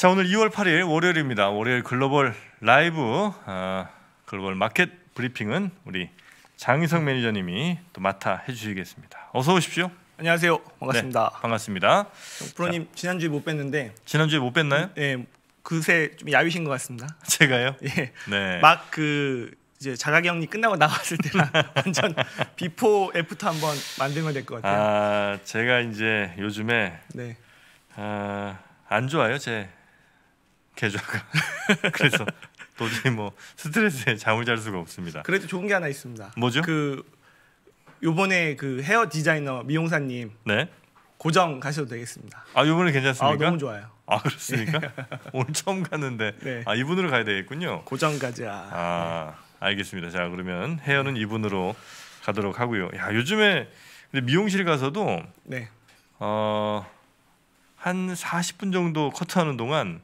자 오늘 2월 8일 월요일입니다. 월요일 글로벌 라이브 어, 글로벌 마켓 브리핑은 우리 장희성 매니저님이 또 맡아 해주시겠습니다. 어서 오십시오. 안녕하세요. 반갑습니다. 네, 반갑습니다. 프로님 지난주에 못 뵀는데 지난주에 못 뵀나요? 네, 그새 좀 야위신 것 같습니다. 제가요? 예. 네. 막그 이제 자가격리 끝나고 나왔을 때랑 완전 비포 애프터 한번 만들면 될 것 같아요. 아 제가 이제 요즘에 네. 아, 안 좋아요 제 계좌가 그래서 도저히 뭐 스트레스에 잠을 잘 수가 없습니다. 그래도 좋은 게 하나 있습니다. 뭐죠? 그 요번에 그 헤어 디자이너 미용사님 네. 고정 가셔도 되겠습니다. 아요번에 괜찮습니까? 아, 너무 좋아요. 아 그렇습니까? 오늘 처음 갔는데 네. 아 이분으로 가야 되겠군요. 고정 가자. 아 알겠습니다. 자 그러면 헤어는 이분으로 가도록 하고요. 야 요즘에 근데 미용실 가서도 네. 어한 40분 정도 커트하는 동안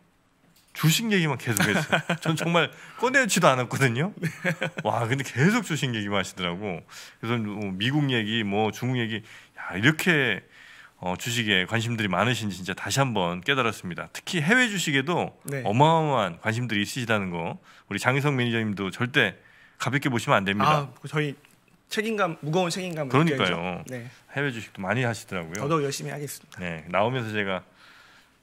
주식 얘기만 계속했어요. 전 정말 꺼내지도 않았거든요. 와, 근데 계속 주식 얘기만 하시더라고. 그래서 뭐 미국 얘기, 뭐 중국 얘기, 야 이렇게 어, 주식에 관심들이 많으신지 진짜 다시 한 번 깨달았습니다. 특히 해외 주식에도 네. 어마어마한 관심들이 있으시다는 거 우리 장희성 매니저님도 절대 가볍게 보시면 안 됩니다. 아, 그 저희 책임감 무거운 책임감 그러니까요. 네. 해외 주식도 많이 하시더라고요. 저도 열심히 하겠습니다. 네, 나오면서 제가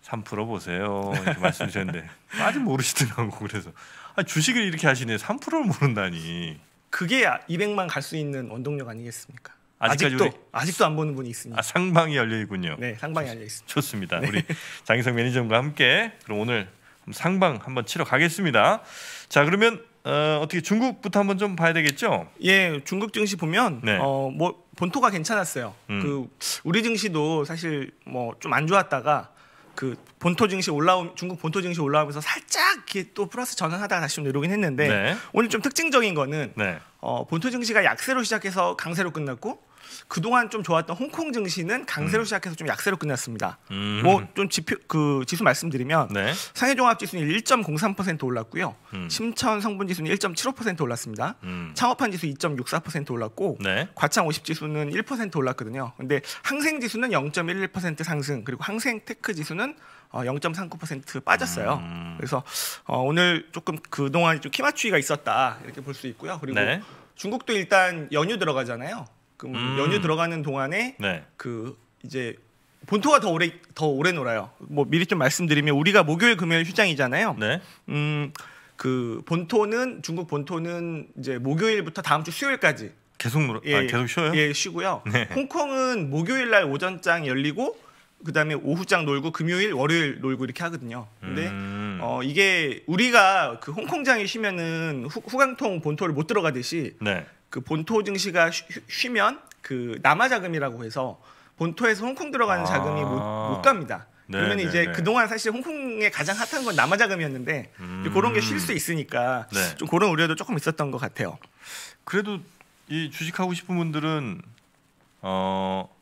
3% 풀어보세요 이렇게 말씀 주셨는데 아직 모르시더라고 그래서 아, 주식을 이렇게 하시네 3%를 모른다니 그게 200만 갈 수 있는 원동력 아니겠습니까? 아직도 아직도 안 보는 분이 있습니다. 아, 상방이 열려 있군요. 네, 상방이 열려 있습니다. 좋습니다. 네. 우리 장희성 매니저님과 함께 그럼 오늘 상방 한번 치러 가겠습니다. 자, 그러면 어, 어떻게 중국부터 한번 좀 봐야 되겠죠? 예, 중국 증시 보면 네. 어, 뭐 본토가 괜찮았어요. 음. 그 우리 증시도 사실 뭐 좀 안 좋았다가 그 본토 증시 올라오 중국 본토 증시 올라오면서 살짝 이렇또 플러스 전환하다가 다시 좀 내려오긴 했는데 네. 오늘 좀 특징적인 거는 네. 어, 본토 증시가 약세로 시작해서 강세로 끝났고 그동안 좀 좋았던 홍콩 증시는 강세로 음. 시작해서 좀 약세로 끝났습니다. 음. 뭐좀 지표 그 지수 말씀드리면 네. 상해 종합 지수는 1.03% 올랐고요. 음. 심천 성분 지수는 1.75% 올랐습니다. 창업한 지수 2.64% 올랐고 네. 과창 50 지수는 1% 올랐거든요. 근데 항생 지수는 0.11% 상승 그리고 항생 테크 지수는 어, 0.39% 빠졌어요. 음. 그래서 어, 오늘 조금 그동안 좀 키마추이가 있었다 이렇게 볼 수 있고요. 그리고 네. 중국도 일단 연휴 들어가잖아요. 그 음. 연휴 들어가는 동안에 네. 그 이제 본토가 더 오래 더 오래 놀아요. 뭐 미리 좀 말씀드리면 우리가 목요일 금요일 휴장이잖아요. 네. 음. 그 본토는 중국 본토는 이제 목요일부터 다음 주 수요일까지 계속 놀아 아, 예, 아, 계속 쉬어요? 예, 쉬고요. 네. 홍콩은 목요일 날 오전장 열리고 그다음에 오후장 놀고 금요일 월요일 놀고 이렇게 하거든요. 근데 음. 어 이게 우리가 그 홍콩장이 쉬면은 후, 강통 본토를 못 들어가듯이 네. 그 본토 증시가 쉬, 면그 남아 자금이라고 해서 본토에서 홍콩 들어가는 아. 자금이 못, 아. 못 갑니다. 네, 그러면 네, 이제 네. 그동안 사실 홍콩에 가장 핫한 건 남아 자금이었는데 음. 그런 게 쉴 수 있으니까 네. 좀 그런 우려도 조금 있었던 것 같아요. 그래도 이 주식하고 싶은 분들은 어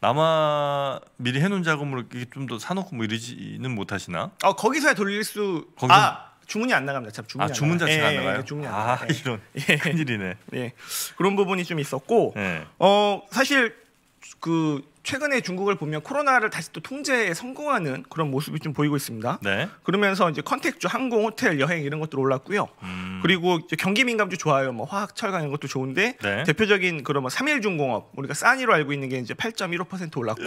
남아 미리 해놓은 자금으로 좀 더 사놓고 뭐 이러지는 못하시나? 어 거기서야 돌릴 수 거기서? 아 주문이 안 나갑니다. 참 주문이 아, 주문 나가요. 자체가 예, 예 안 아, 나가요. 예, 주문이 안 나가요. 이런 예. 큰일이네. 예. 그런 부분이 좀 있었고 예. 어 사실 그 최근에 중국을 보면 코로나를 다시 또 통제에 성공하는 그런 모습이 좀 보이고 있습니다. 네. 그러면서 이제 컨택주, 항공, 호텔, 여행 이런 것들 올랐고요. 음. 그리고 경기 민감주 좋아요. 뭐 화학, 철강 이런 것도 좋은데 네. 대표적인 그런 뭐 삼일중공업 우리가 싸니로 알고 있는 게 이제 8.15% 올랐고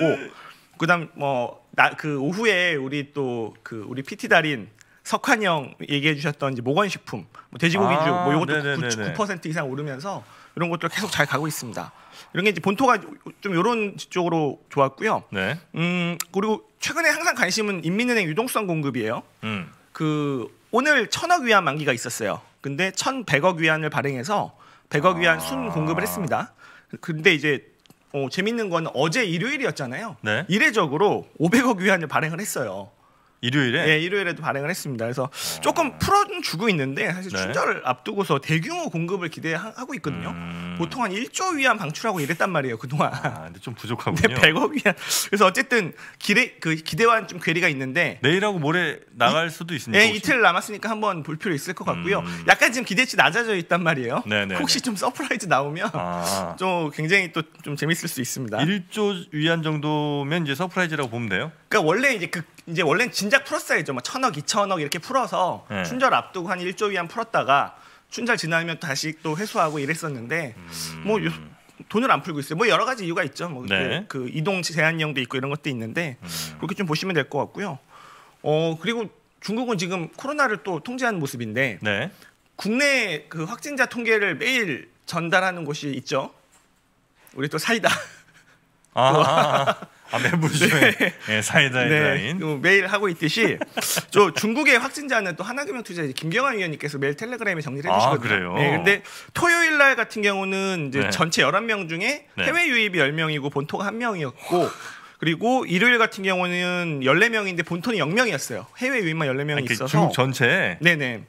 그다음 뭐 나 그 오후에 우리 또 그 우리 PT 달인 석환이 형 얘기해 주셨던 이제 모건식품, 뭐 돼지고기주 아, 뭐요것도 네네네네. 9% 이상 오르면서 이런 것들 계속 잘 가고 있습니다. 이런 게 이제 본토가 좀요런 쪽으로 좋았고요. 네. 음 그리고 최근에 항상 관심은 인민은행 유동성 공급이에요. 음. 그 오늘 천억 위안 만기가 있었어요. 근데 천백억 위안을 발행해서 백억 위안 순 아. 공급을 했습니다. 근데 이제 어, 재밌는 건 어제 일요일이었잖아요. 네. 이례적으로 오백억 위안을 발행을 했어요. 일요일에 예, 일요일에도 발행을 했습니다. 그래서 아... 조금 풀어주고 있는데 사실 네. 춘절을 앞두고서 대규모 공급을 기대하고 있거든요. 음... 보통 한 1조 위안 방출하고 이랬단 말이에요 그동안. 아, 근데 좀 부족하군요. 100억 위안. 그래서 어쨌든 기대 그 기대와는 좀 괴리가 있는데 내일하고 모레 나갈 이, 수도 있습니다. 예, 이틀 남았으니까 한번 볼 필요 있을 것 같고요. 음... 약간 지금 기대치 낮아져 있단 말이에요. 네네네. 네, 혹시 네. 좀 서프라이즈 나오면 아... 좀 굉장히 또 좀 재밌을 수 있습니다. 1조 위안 정도면 이제 서프라이즈라고 보면 돼요? 그러니까 원래 이제 그 이제 원래는 진작 풀었어야죠. 막 천억, 이천억 이렇게 풀어서 네. 춘절 앞두고 한일조 위안 풀었다가 춘절 지나면 다시 또 회수하고 이랬었는데 음... 뭐 요, 음. 돈을 안 풀고 있어요. 뭐 여러 가지 이유가 있죠. 뭐그 네. 그, 그 이동 제한령도 있고 이런 것도 있는데 음... 그렇게 좀 보시면 될 것 같고요. 어 그리고 중국은 지금 코로나를 또 통제하는 모습인데 네. 국내 그 확진자 통계를 매일 전달하는 곳이 있죠. 우리 또 사이다. 아, 아, 매부 중에 네. 예, 사이다인 네, 매일 뭐 하고 있듯이 저 중국의 확진자는 또 하나금융 투자 김경환 위원님께서 매일 텔레그램에 정리를 해주시거든요. 아, 네, 근데 토요일 날 같은 경우는 이제 네. 전체 11명 중에 네. 해외 유입이 10명이고 본토가 1명이었고 그리고 일요일 같은 경우는 14명인데 본토는 0명이었어요. 해외 유입만 14명이 그 있어서 중국 전체 네네.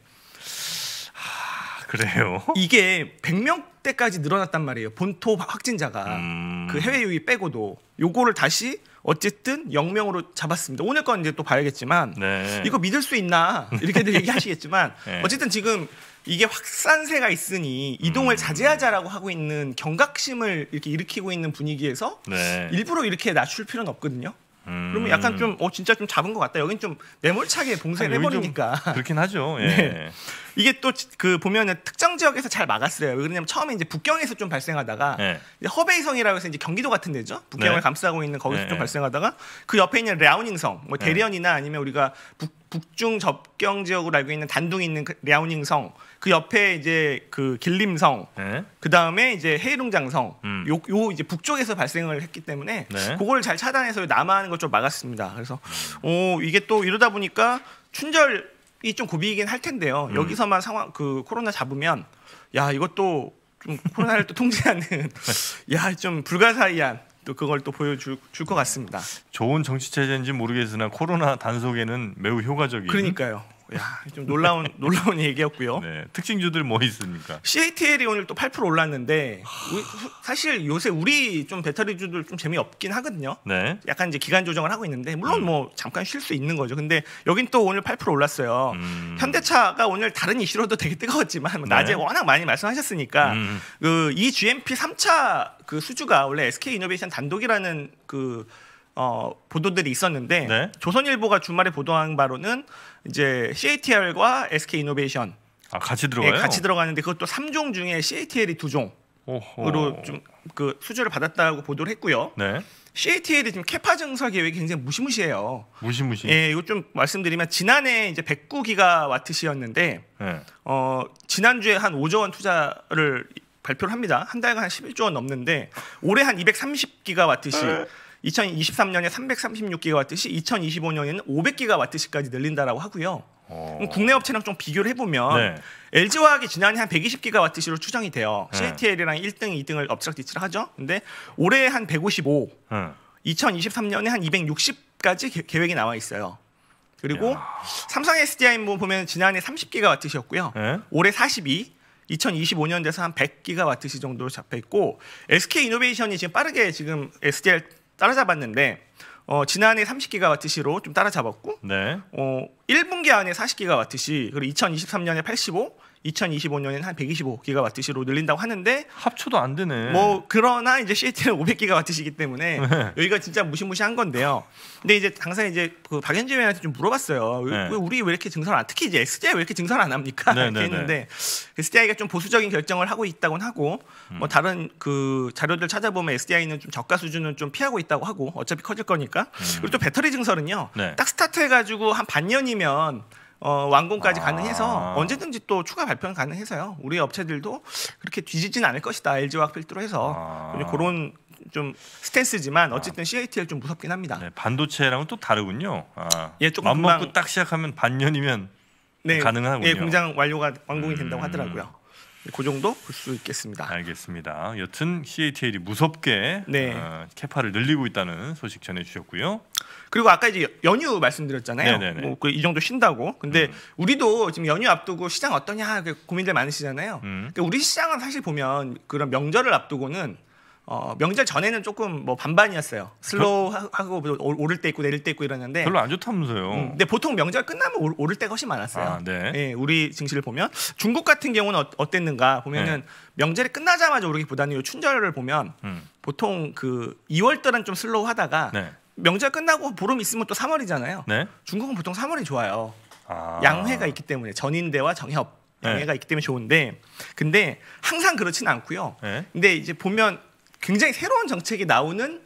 그래요? 이게 100명대까지 늘어났단 말이에요. 본토 확진자가 음... 그 해외 유입 빼고도 요거를 다시 어쨌든 영명으로 잡았습니다. 오늘 건 이제 또 봐야겠지만 네. 이거 믿을 수 있나 이렇게들 네. 얘기하시겠지만 네. 어쨌든 지금 이게 확산세가 있으니 이동을 음. 자제하자라고 하고 있는 경각심을 이렇게 일으키고 있는 분위기에서 네. 일부러 이렇게 낮출 필요는 없거든요. 음. 그러면 약간 좀어 진짜 좀 잡은 것 같다. 여긴 좀 매몰차게 봉쇄를 해버리니까. 그렇긴 하죠. 네. 예. 네. 이게 또 그 보면 은 특정 지역에서 잘 막았어요. 왜냐면 처음에 이제 북경에서 좀 발생하다가 네. 허베이성이라고 해서 이제 경기도 같은 데죠. 북경을 네. 감싸고 있는 거기서 예, 좀 예. 발생하다가 그 옆에 있는 랴오닝성, 뭐 대련이나 아니면 우리가 북, 북중 접경 지역으로 알고 있는 단둥이 있는 그 랴오닝성 그 옆에 이제 그 길림성, 네. 그 다음에 이제 해일웅장성 음. 요, 요 이제 북쪽에서 발생을 했기 때문에 네. 그걸 잘 차단해서 남하하는 걸좀 막았습니다. 그래서 오 음. 어, 이게 또 이러다 보니까 춘절이 좀 고비이긴 할 텐데요. 음. 여기서만 상황 그 코로나 잡으면 야 이것도 좀 코로나를 또 통제하는 야 좀 불가사의한 또 그걸 또 보여줄 것 같습니다. 좋은 정치 체제인지 모르겠으나 코로나 단속에는 매우 효과적인. 그러니까요. 야, 좀 놀라운 놀라운 얘기였고요. 네, 특징주들 뭐 있습니까? CATL이 오늘 또 8% 올랐는데 우리, 사실 요새 우리 좀 배터리주들 좀 재미없긴 하거든요. 네. 약간 이제 기간 조정을 하고 있는데 물론 음. 뭐 잠깐 쉴 수 있는 거죠. 근데 여긴 또 오늘 8% 올랐어요. 음. 현대차가 오늘 다른 이슈로도 되게 뜨거웠지만 네. 낮에 워낙 많이 말씀하셨으니까 음. 그 EGMP 3차 그 수주가 원래 SK 이노베이션 단독이라는 그 어, 보도들이 있었는데 네. 조선일보가 주말에 보도한 바로는 이제 CATL과 SK 이노베이션 아, 같이 들어가요? 네, 같이 들어가는데 그것도 3종 중에 CATL이 2종. 으로 좀 그 수주를 받았다고 보도를 했고요. 네. CATL이 지금 캐파 증설 계획이 굉장히 무시무시해요. 무시무시. 예, 이거 좀 말씀드리면 지난해 이제 109기가 와트시였는데 네. 어, 지난주에 한 5조 원 투자를 발표를 합니다. 한 달간 한 11조 원 넘는데 올해 한 230기가 와트시. 네. 2023년에 336기가와트시 2025년에는 500기가와트시까지 늘린다라고 하고요. 어... 국내 업체랑 좀 비교를 해보면 네. LG화학이 지난해 한 120기가와트시로 추정이 돼요. 네. CATL이랑 1등, 2등을 엎치락 뒤치락 하죠. 근데 올해 한 155, 네. 2023년에 한 260까지 계획이 나와 있어요. 그리고 야... 삼성 SDI 뭐 보면 지난해 30기가와트시였고요. 네. 올해 42, 2025년 돼서 한 100기가와트시 정도로 잡혀 있고 SK 이노베이션이 지금 빠르게 지금 SDR 따라잡았는데 어, 지난해 30기가와트 시로 좀 따라잡았고 네. 어, 1분기 안에 40기가와트 시 그리고 2023년에 85 2025년에는 한 125기가와트시로 늘린다고 하는데 합쳐도 안 되네. 뭐 그러나 이제 시애틀은 500기가와트시기 때문에 네. 여기가 진짜 무시무시한 건데요. 근데 이제 당사에 이제 그박현재 의원한테 좀 물어봤어요. 네. 왜 우리 왜 이렇게 증설 안 특히 이제 SDI 왜 이렇게 증설 안 합니까? 네, 이렇게 네, 네. 했는데 SDI가 그 좀 보수적인 결정을 하고 있다곤 하고 음. 뭐 다른 그 자료들 찾아보면 SDI는 좀 저가 수준은 좀 피하고 있다고 하고 어차피 커질 거니까. 음. 그리고 또 배터리 증설은요. 네. 딱 스타트해 가지고 한 반년이면 어, 완공까지 아. 가능해서 언제든지 또 추가 발표는 가능해서요. 우리 업체들도 그렇게 뒤지진 않을 것이다. LG와 필두로 해서 아. 그런 좀 스탠스지만 아. 어쨌든 아. CATL 좀 무섭긴 합니다. 네, 반도체랑은 또 다르군요. 아. 예, 조금 맘 먹고 딱 시작하면 반년이면 네, 가능하군요. 예, 공장 완료가 완공이 음. 된다고 하더라고요. 그 정도 볼 수 있겠습니다. 알겠습니다. 여튼 CATL이 무섭게 네. 어, 캐파를 늘리고 있다는 소식 전해주셨고요. 그리고 아까 이제 연휴 말씀드렸잖아요. 뭐그이 정도 쉰다고. 근데 음. 우리도 지금 연휴 앞두고 시장 어떠냐 그 고민들 많으시잖아요. 음. 그러 그러니까 우리 시장은 사실 보면 그런 명절을 앞두고는 어, 명절 전에는 조금 뭐 반반이었어요. 슬로우 하고 뭐 오를 때 있고 내릴 때 있고 이러는데 별로 안 좋다면서요. 음, 근데 보통 명절 끝나면 오, 를 때가 훨씬 많았어요. 아, 네. 예, 우리 증시를 보면 중국 같은 경우는 어, 땠는가 보면은 네. 명절이 끝나자마자 오르기보다는 요 춘절을 보면 음. 보통 그 2월 달은 좀 슬로우 하다가 네. 명절 끝나고 보름 있으면 또 3월이잖아요. 네. 중국은 보통 3월이 좋아요. 아. 양회가 있기 때문에 전인대와 정협 네. 양회가 있기 때문에 좋은데 근데 항상 그렇지는 않고요. 네. 근데 이제 보면 굉장히 새로운 정책이 나오는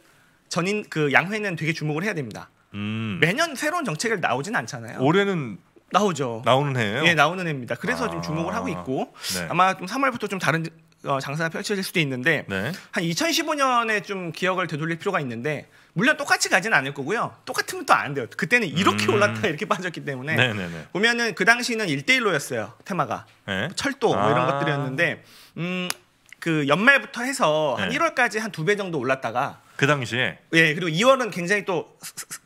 전인 그 양회는 되게 주목을 해야 됩니다. 음. 매년 새로운 정책을 나오진 않잖아요. 올해는 나오죠. 나오는 해예요. 예, 나오는 해입니다. 그래서 아. 좀 주목을 하고 있고 네. 아마 좀 3월부터 좀 다른 어, 장사가 펼쳐질 수도 있는데 네. 한 2015년에 좀 기억을 되돌릴 필요가 있는데 물론 똑같이 가지는 않을 거고요. 똑같으면 또 안 돼요. 그때는 이렇게 음. 올랐다 이렇게 빠졌기 때문에 네네네. 보면은 그 당시는 1대1로였어요. 테마가. 네? 철도 뭐 이런 아. 것들이었는데 음그 연말부터 해서 한 네. 1월까지 한 두 배 정도 올랐다가 그 당시에 예 그리고 2월은 굉장히 또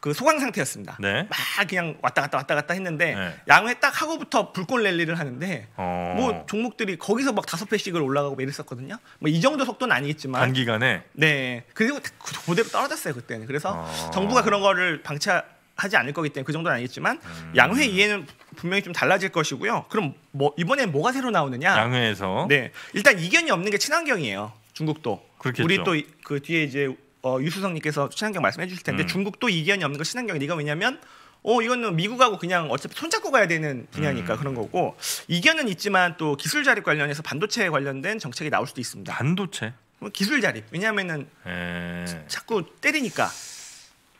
그 소강 상태였습니다. 네. 막 그냥 왔다 갔다 왔다 갔다 했는데 네. 양회 딱 하고부터 불꽃 랠리를 하는데 어... 뭐 종목들이 거기서 막 다섯 배씩을 올라가고 이랬었거든요. 뭐 이 정도 속도는 아니겠지만 단기간에 네 그리고 그대로 떨어졌어요 그때는. 그래서 어... 정부가 그런 거를 방치 하지 않을 거기 때문에 그 정도는 아니겠지만 음. 양회 이해는 분명히 좀 달라질 것이고요. 그럼 뭐 이번에 뭐가 새로 나오느냐? 양회에서 네 일단 이견이 없는 게 친환경이에요. 중국도 그렇겠죠. 우리 또 그 뒤에 이제 어, 유수성님께서 친환경 말씀해 주실 텐데 음. 중국도 이견이 없는 거 친환경 이거 왜냐면 어 이거는 미국하고 그냥 어차피 손잡고 가야 되는 분야니까 음. 그런 거고 이견은 있지만 또 기술 자립 관련해서 반도체에 관련된 정책이 나올 수도 있습니다. 반도체 어, 기술 자립 왜냐하면은 에... 예. 자꾸 때리니까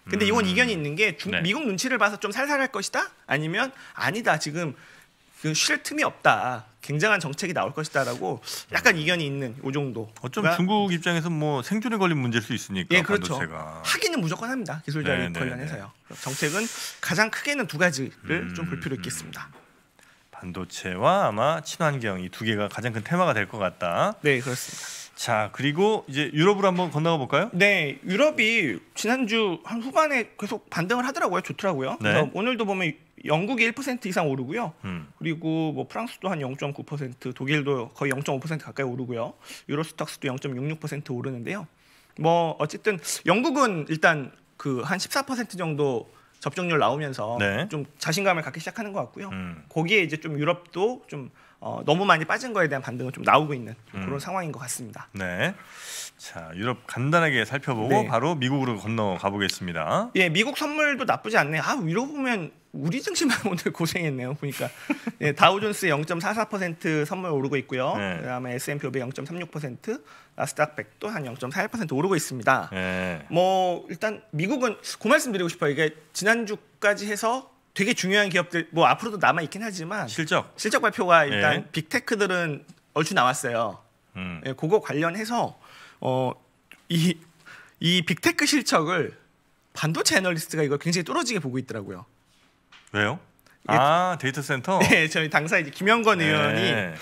근데 이건 음. 이견이 있는 게 중, 네. 미국 눈치를 봐서 좀 살살할 것이다? 아니면 아니다 지금 그 쉴 틈이 없다. 굉장한 정책이 나올 것이다라고 약간 이견이 있는 요 정도. 어쩜 그러니까 중국 입장에서 는뭐 생존에 걸린 문제일 수 있으니까. 예, 그렇죠. 반도체가. 하기는 무조건 합니다. 기술자리 네, 네, 관련해서요. 네. 정책은 가장 크게는 두 가지를 음, 좀볼 필요 있겠습니다. 반도체와 아마 친환경 이 두 개가 가장 큰 테마가 될 것 같다. 네, 그렇습니다. 자 그리고 이제 유럽으로 한번 건너가 볼까요? 네, 유럽이 지난주 한 후반에 계속 반등을 하더라고요. 좋더라고요. 네. 그래서 오늘도 보면 영국이 1% 이상 오르고요. 음. 그리고 뭐 프랑스도 한 0.9%, 독일도 거의 0.5% 가까이 오르고요. 유로스탁스도 0.66% 오르는데요. 뭐 어쨌든 영국은 일단 그 한 14% 정도 접종률 나오면서 네. 좀 자신감을 갖기 시작하는 것 같고요. 음. 거기에 이제 좀 유럽도 좀 어, 너무 많이 빠진 거에 대한 반등은 좀 나오고 있는 좀 음. 그런 상황인 것 같습니다. 네. 자 유럽 간단하게 살펴보고 네. 바로 미국으로 건너가 보겠습니다. 예, 미국 선물도 나쁘지 않네. 아 위로 보면 우리 증시만 오늘 고생했네요. 보니까 예, 다우존스 0.44% 선물 오르고 있고요. 네. 그다음에 S&P 500 0.36%, 나스닥 100도 한0.41% 오르고 있습니다. 네. 뭐 일단 미국은 그 말씀드리고 싶어요. 이게 지난 주까지 해서 되게 중요한 기업들 뭐 앞으로도 남아 있긴 하지만 실적 실적 발표가 일단 예. 빅테크들은 얼추 나왔어요. 음. 예, 그거 관련해서 어이이 이 빅테크 실적을 반도체 애널리스트가 이걸 굉장히 뚫어지게 보고 있더라고요. 왜요? 예. 아 데이터 센터. 네, 저희 당사 이제 김영건 네. 의원이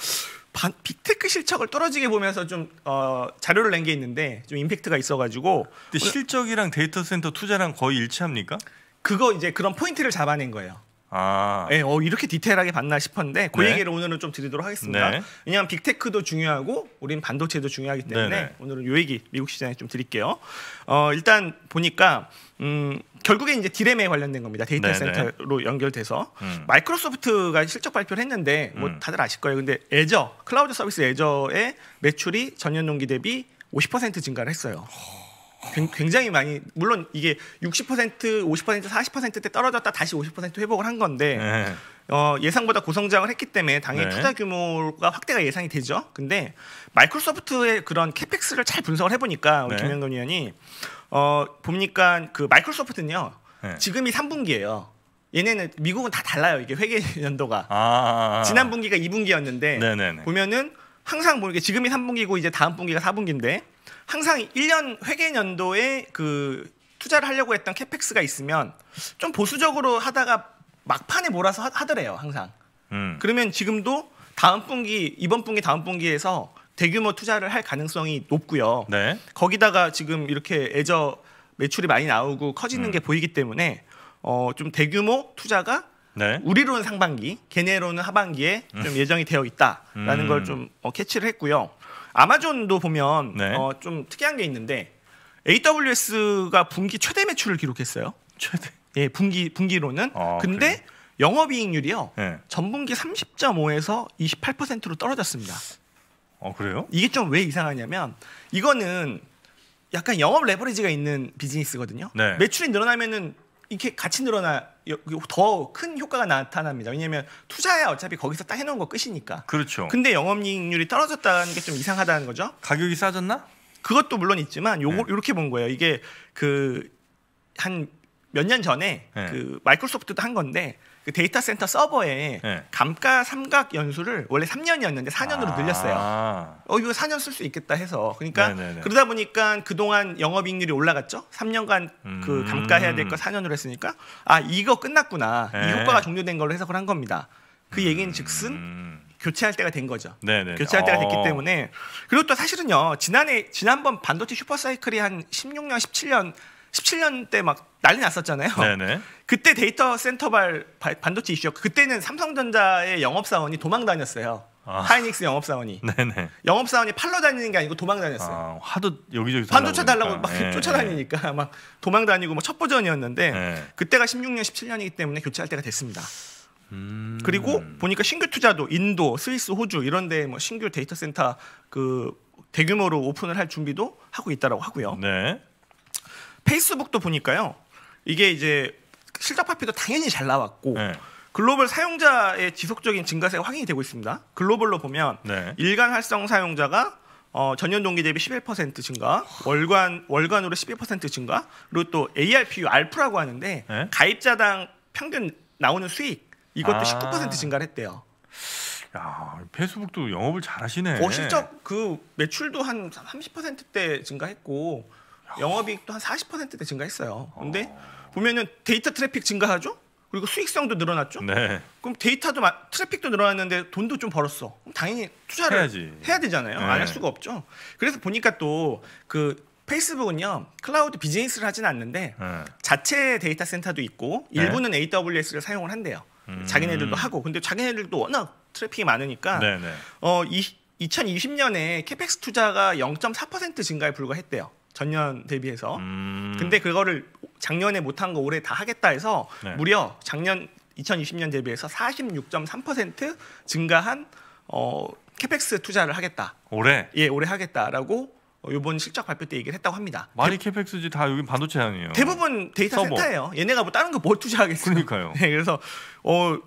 반, 빅테크 실적을 떨어지게 보면서 좀 어, 자료를 낸 게 있는데 좀 임팩트가 있어가지고. 근데 실적이랑 데이터 센터 투자랑 거의 일치합니까? 그거 이제 그런 포인트를 잡아낸 거예요. 아. 네, 어, 이렇게 디테일하게 봤나 싶었는데 그 네. 얘기를 오늘은 좀 드리도록 하겠습니다. 네. 왜냐하면 빅테크도 중요하고 우린 반도체도 중요하기 때문에 네네. 네. 오늘은 요 얘기 미국 시장에 좀 드릴게요. 어, 일단 보니까 음, 결국에 이제 디램에 관련된 겁니다. 데이터 네네. 네. 센터로 연결돼서 음. 마이크로소프트가 실적 발표를 했는데 뭐 음. 다들 아실 거예요. 근데 애저 클라우드 서비스 애저의 매출이 전년 동기 대비 50% 증가를 했어요. 오. 굉장히 많이 물론 이게 60% 50% 4 0 때 떨어졌다 다시 50% 회복을 한 건데 네. 어, 예상보다 고성장을 했기 때문에 당연히 네. 투자 규모가 확대가 예상이 되죠. 근데 마이크로소프트의 그런 캐펙스를 잘 분석을 해보니까 우리 네. 김영돈 위원이 어, 보니까 그 마이크로소프트는요 네. 지금이 3분기예요. 얘네는 미국은 다 달라요. 이게 회계 연도가 아 아, 아, 아. 지난 분기가 2분기였는데 보면은 항상 모르게 뭐 지금이 3분기고 이제 다음 분기가 4분기인데 항상 1년 회계연도에 그 투자를 하려고 했던 캐펙스가 있으면 좀 보수적으로 하다가 막판에 몰아서 하, 더래요 항상. 음. 그러면 지금도 다음 분기 이번 분기 다음 분기에서 대규모 투자를 할 가능성이 높고요. 네. 거기다가 지금 이렇게 애저 매출이 많이 나오고 커지는 음. 게 보이기 때문에 어, 좀 대규모 투자가 네. 우리로는 상반기, 걔네로는 하반기에 좀 음. 예정이 되어 있다라는 음. 걸좀 어, 캐치를 했고요. 아마존도 보면 네. 어, 좀 특이한 게 있는데 AWS가 분기 최대 매출을 기록했어요. 최대. 예, 분기 분기로는. 아, 근데 그래요? 영업이익률이요. 네. 전분기 30.5에서 28%로 떨어졌습니다. 어 그래요? 이게 좀 왜 이상하냐면 이거는 약간 영업 레버리지가 있는 비즈니스거든요. 네. 매출이 늘어나면은 이렇게 같이 늘어나 더큰 효과가 나타납니다. 왜냐하면 투자야 어차피 거기서 딱 해놓은 거 끝이니까. 그렇죠. 근데 영업이익률이 떨어졌다는 게 좀 이상하다는 거죠. 가격이 싸졌나? 그것도 물론 있지만 요 네. 이렇게 본 거예요. 이게 그 한 몇 년 전에 네. 그 마이크로소프트도 한 건데 그 데이터 센터 서버에 네. 감가 삼각 연수를 원래 3년이었는데 4년으로 아 늘렸어요. 어 이거 4년 쓸 수 있겠다 해서 그러니까 네네네. 그러다 보니까 그동안 영업이익률이 올라갔죠. 3년간 음그 음. 감가해야 될 거 4년으로 했으니까 아 이거 끝났구나 네. 이 예. 효과가 종료된 걸로 해석을 한 겁니다. 그음 얘기는 즉슨 교체할 때가 된 거죠. 네네. 교체할 때가 됐기 어. 때문에 그리고 또 사실은요 지난해 지난번 반도체 슈퍼사이클이 한 16년 17년 17년 때 막 난리 났었잖아요. 네네. 그때 데이터 센터발 반도체 이슈였고 그때는 삼성전자의 영업사원이 도망 다녔어요. 아. 하이닉스 영업사원이. 네네. 영업사원이 팔러 다니는 게 아니고 도망 다녔어요. 아, 하도 여기저기 반도체 달라고 막 예. 쫓아다니니까 네. 막 도망 다니고 막 첩보전이었는데 예. 네. 그때가 16년, 17년이기 때문에 교체할 때가 됐습니다. 음. 그리고 보니까 신규 투자도 인도, 스위스, 호주 이런 데뭐 신규 데이터 센터 그 대규모로 오픈을 할 준비도 하고 있다라고 하고요. 네. 페이스북도 보니까요. 이게 이제 실적 발표도 당연히 잘 나왔고 네. 글로벌 사용자의 지속적인 증가세가 확인이 되고 있습니다. 글로벌로 보면 네. 일간 활성 사용자가 어, 전년 동기 대비 11% 증가, 월간 월간으로 12% 증가, 그리고 또 ARPU 알프라고 하는데 네? 가입자당 평균 나오는 수익 이것도 아. 19% 증가했대요. 야, 페이스북도 영업을 잘하시네. 어, 실적 그 매출도 한 30%대 증가했고 영업이익도 한 40%대 증가했어요. 근데 어. 보면은 데이터 트래픽 증가하죠? 그리고 수익성도 늘어났죠? 네. 그럼 데이터도 트래픽도 늘어났는데 돈도 좀 벌었어. 그럼 당연히 투자를 해야지. 해야 되잖아요. 네. 안할 수가 없죠. 그래서 보니까 또 그 페이스북은요 클라우드 비즈니스를 하진 않는데 네. 자체 데이터 센터도 있고 네. 일부는 AWS를 사용을 한대요. 음... 자기네들도 하고 근데 자기네들도 워낙 트래픽이 많으니까 네, 네. 어 이, 2020년에 캐펙스 투자가 0.4% 증가에 불과했대요. 전년 대비해서. 음. 근데 그거를 작년에 못한 거 올해 다 하겠다 해서 네. 무려 작년 2020년 대비해서 46.3% 증가한 어 캐펙스 투자를 하겠다. 올해? 예, 올해 하겠다라고 어, 요번 실적 발표 때 얘기를 했다고 합니다. 말이 캐펙스지 다 여기 반도체 아니에요. 대부분 데이터 서버. 센터예요. 얘네가 뭐 다른 거 뭘 투자하겠어요. 그러니까요. 네, 그래서 어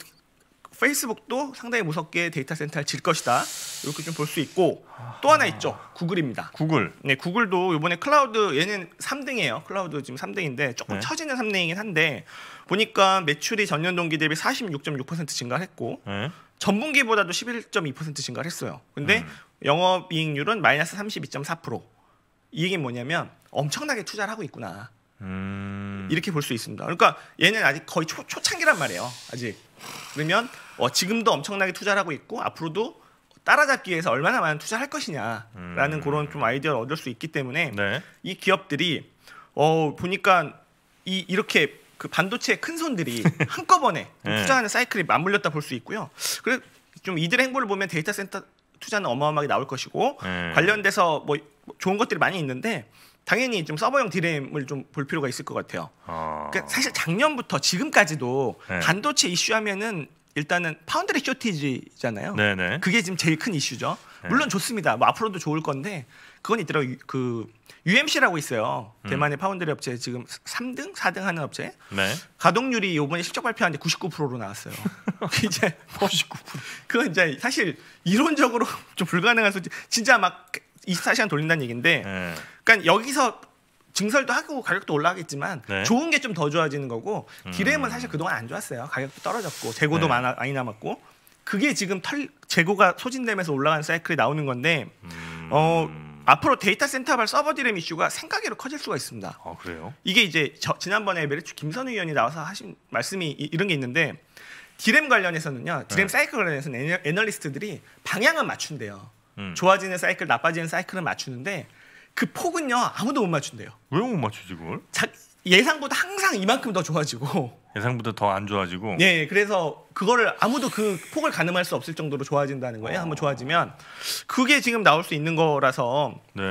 페이스북도 상당히 무섭게 데이터 센터를 질 것이다. 이렇게 좀 볼 수 있고 또 하나 있죠. 구글입니다. 구글. 네, 구글도 이번에 클라우드 얘는 3등이에요. 클라우드 지금 3등인데 조금 네. 처지는 3등이긴 한데 보니까 매출이 전년 동기 대비 46.6% 증가했고 네. 전분기보다도 11.2% 증가했어요. 근데 음. 영업이익률은 마이너스 32.4%. 이익이 뭐냐면 엄청나게 투자를 하고 있구나. 음. 음. 이렇게 볼 수 있습니다. 그러니까 얘는 아직 거의 초, 초창기란 말이에요. 아직 그러면 어, 지금도 엄청나게 투자를 하고 있고 앞으로도 따라잡기 위해서 얼마나 많은 투자를 할 것이냐라는 음. 그런 좀 아이디어를 얻을 수 있기 때문에 네. 이 기업들이 어 보니까 이 이렇게 그반도체큰 손들이 한꺼번에 네. 투자하는 사이클이 맞물렸다 볼 수 있고요. 그리고좀 이들의 행보를 보면 데이터 센터 투자는 어마어마하게 나올 것이고 네. 관련돼서 뭐 좋은 것들이 많이 있는데 당연히 좀 서버용 디램을 좀 볼 필요가 있을 것 같아요. 어... 그러니까 사실 작년부터 지금까지도 네. 반도체 이슈하면은 일단은 파운드리 쇼티지잖아요. 네네. 그게 지금 제일 큰 이슈죠. 네. 물론 좋습니다. 뭐 앞으로도 좋을 건데 그건 있더라고요. 그 UMC라고 있어요. 음. 대만의 파운드리 업체 지금 3등, 4등 하는 업체. 네. 가동률이 이번에 실적 발표하는데 99%로 나왔어요. 이제 99%. 그건 이제 사실 이론적으로 좀 불가능한 소지. 진짜 막 24시간 돌린다는 얘기인데 네. 그러니까 여기서 증설도 하고 가격도 올라가겠지만 네. 좋은 게 좀 더 좋아지는 거고 음. 디램은 사실 그동안 안 좋았어요. 가격도 떨어졌고 재고도 네. 많아, 많이 남았고 그게 지금 털, 재고가 소진되면서 올라간 사이클이 나오는 건데 음. 어, 앞으로 데이터 센터발 서버 디램 이슈가 생각외로 커질 수가 있습니다. 아, 그래요? 이게 이제 저, 지난번에 메리츠 그 김선우 의원이 나와서 하신 말씀이 이, 런게 있는데 디램 관련해서는요. 디램 네. 사이클 관련해서는 애널리스트들이 방향은 맞춘대요. 음. 좋아지는 사이클, 나빠지는 사이클을 맞추는데 그 폭은요 아무도 못 맞춘대요. 왜 못 맞추지 그걸? 자, 예상보다 항상 이만큼 더 좋아지고. 예상보다 더 안 좋아지고. 네, 그래서 그거를 아무도 그 폭을 가늠할 수 없을 정도로 좋아진다는 거예요. 어. 한번 아. 좋아지면 그게 지금 나올 수 있는 거라서 네.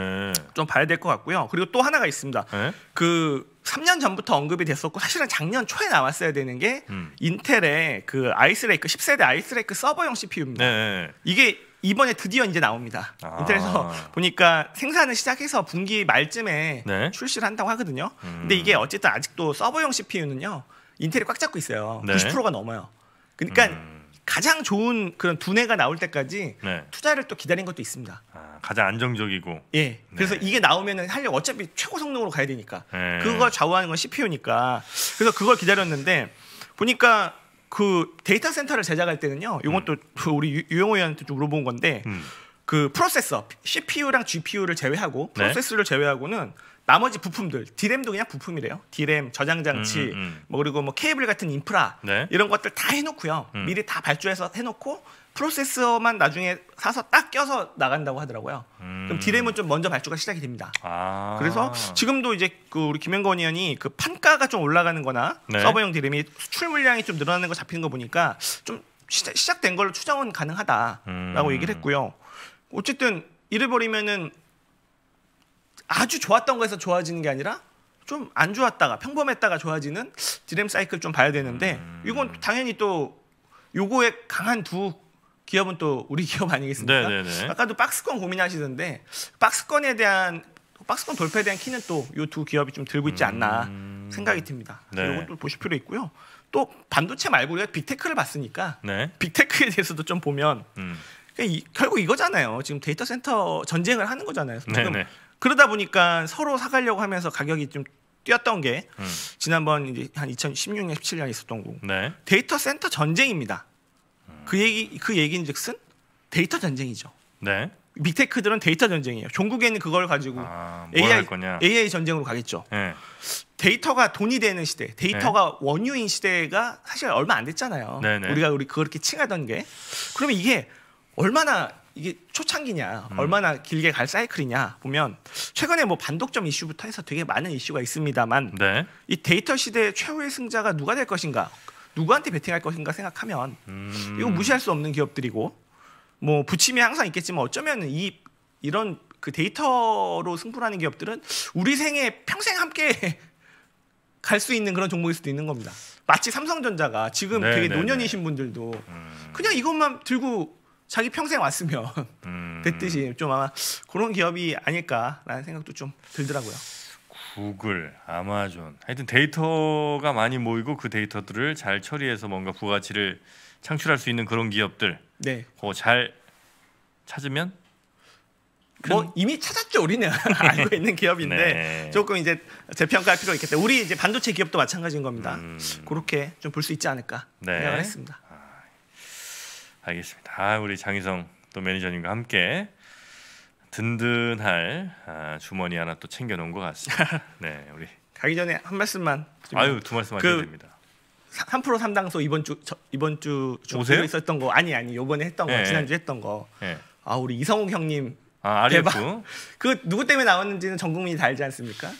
좀 봐야 될 것 같고요. 그리고 또 하나가 있습니다. 네? 그 3년 전부터 언급이 됐었고 사실은 작년 초에 나왔어야 되는 게 음. 인텔의 그 아이스레이크 10세대 아이스레이크 서버용 CPU입니다. 네, 네, 네. 이게 이번에 드디어 이제 나옵니다. 아. 인텔에서 보니까 생산을 시작해서 분기 말쯤에 네. 출시를 한다고 하거든요. 음. 근데 이게 어쨌든 아직도 서버용 CPU는요. 인텔이 꽉 잡고 있어요. 네. 90%가 넘어요. 그러니까 음. 가장 좋은 그런 두뇌가 나올 때까지 네. 투자를 또 기다린 것도 있습니다. 아, 가장 안정적이고. 예. 네. 그래서 이게 나오면은 하려 어차피 최고 성능으로 가야 되니까. 네. 그거 좌우하는 건 CPU니까. 그래서 그걸 기다렸는데 보니까 그 데이터 센터를 제작할 때는요. 이것도그 음. 우리 유영호 의원한테 좀 물어본 건데 음. 그 프로세서 CPU랑 GPU를 제외하고 네. 프로세스를 네. 제외하고는 나머지 부품들 디램도 그냥 부품이래요. 디램 저장 장치 음, 음, 음. 뭐 그리고 뭐 케이블 같은 인프라 네. 이런 것들 다 해놓고요. 음. 미리 다 발주해서 해놓고 프로세서만 나중에 사서 딱 껴서 나간다고 하더라고요. 음. 그럼 디램은 좀 먼저 발주가 시작이 됩니다. 아. 그래서 지금도 이제 그 우리 김현건 의원이 그 판가가 좀 올라가는거나 네. 서버용 디램이 수출 물량이 좀 늘어나는 거 잡히는 거 보니까 좀 시작, 된 걸로 추정은 가능하다라고 음. 얘기를 했고요. 어쨌든 이래버리면은 아주 좋았던 거에서 좋아지는 게 아니라 좀 안 좋았다가 평범했다가 좋아지는 디램 사이클 좀 봐야 되는데 음. 이건 당연히 또 요거에 강한 두 기업은 또 우리 기업 아니겠습니까? 네네네. 아까도 박스권 고민하시던데 박스권에 대한 박스권 돌파에 대한 키는 또 이 두 기업이 좀 들고 있지 않나 음... 생각이 듭니다. 네. 이것도 보실 필요 있고요. 또 반도체 말고 우리가 빅테크를 봤으니까 네. 빅테크에 대해서도 좀 보면 음. 그 이, 결국 이거잖아요. 지금 데이터 센터 전쟁을 하는 거잖아요. 네네. 그러다 보니까 서로 사가려고 하면서 가격이 좀 뛰었던 게 음. 지난번 이제 한 2016년 17년 있었던 거 네. 데이터 센터 전쟁입니다. 그 얘기 그 얘기인즉슨 데이터 전쟁이죠. 네. 빅테크들은 데이터 전쟁이에요. 종국에는 그걸 가지고 아, AI AI 전쟁으로 가겠죠. 네. 데이터가 돈이 되는 시대, 데이터가 네. 원유인 시대가 사실 얼마 안 됐잖아요. 네네. 네. 우리가 우리 그렇게 칭하던 게 그러면 이게 얼마나 이게 초창기냐, 음. 얼마나 길게 갈 사이클이냐 보면 최근에 뭐 반독점 이슈부터 해서 되게 많은 이슈가 있습니다만 네. 이 데이터 시대의 최후의 승자가 누가 될 것인가 누구한테 베팅할 것인가 생각하면 음. 이거 무시할 수 없는 기업들이고 뭐 부침이 항상 있겠지만 어쩌면 이 이런 그 데이터로 승부하는 기업들은 우리 생에 평생 함께 갈 수 있는 그런 종목일 수도 있는 겁니다. 마치 삼성전자가 지금 네, 되게 네, 노년이신 네. 분들도 음. 그냥 이것만 들고 자기 평생 왔으면 음. 됐듯이 좀 아마 그런 기업이 아닐까라는 생각도 좀 들더라고요. 구글, 아마존 하여튼 데이터가 많이 모이고 그 데이터들을 잘 처리해서 뭔가 부가치를 창출할 수 있는 그런 기업들 네. 그잘 찾으면 뭐 이미 찾았죠 우리는 알고 있는 기업인데 네. 조금 이제 재평가할 필요가 있겠다. 우리 이제 반도체 기업도 마찬가지인 겁니다. 음. 그렇게 좀 볼 수 있지 않을까 네. 생각을 했습니다. 아, 알겠습니다. 아, 우리 장희성 또 매니저님과 함께 든든할 아, 주머니 하나 또 챙겨놓은 것 같습니다. 네, 우리 가기 전에 한 말씀만. 아유 두 말씀 하셔도 그, 됩니다. 3% 3당소 이번 주 저, 이번 주오세 있었던 거 아니 아니 요번에 했던 네. 거 지난주 했던 거. 네. 아 우리 이성욱 형님 아, 대박. 그 누구 때문에 나왔는지는 전 국민이 다 알지 않습니까?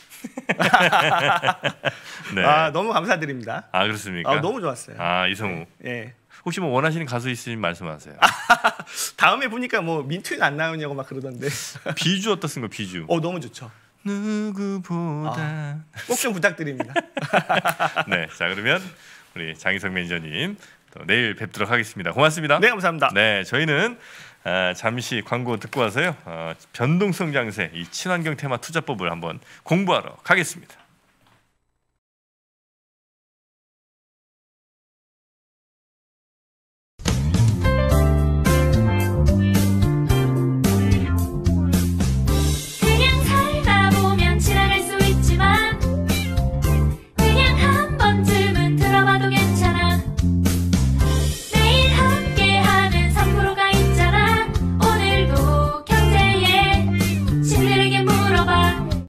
네. 아 너무 감사드립니다. 아 그렇습니까? 아 너무 좋았어요. 아 이성욱. 예. 네. 혹시 뭐 원하시는 가수 있으면 말씀하세요. 다음에 보니까 뭐 민트는 안 나오냐고 막 그러던데. 비주 어떻습니까? 비주. 어 너무 좋죠. 누구보다 아, 꼭좀 부탁드립니다. 네, 자 그러면 우리 장희성 매니저님 또 내일 뵙도록 하겠습니다. 고맙습니다. 네, 감사합니다. 네, 저희는 아, 잠시 광고 듣고 와서요. 아, 변동성 장세 이 친환경 테마 투자법을 한번 공부하러 가겠습니다.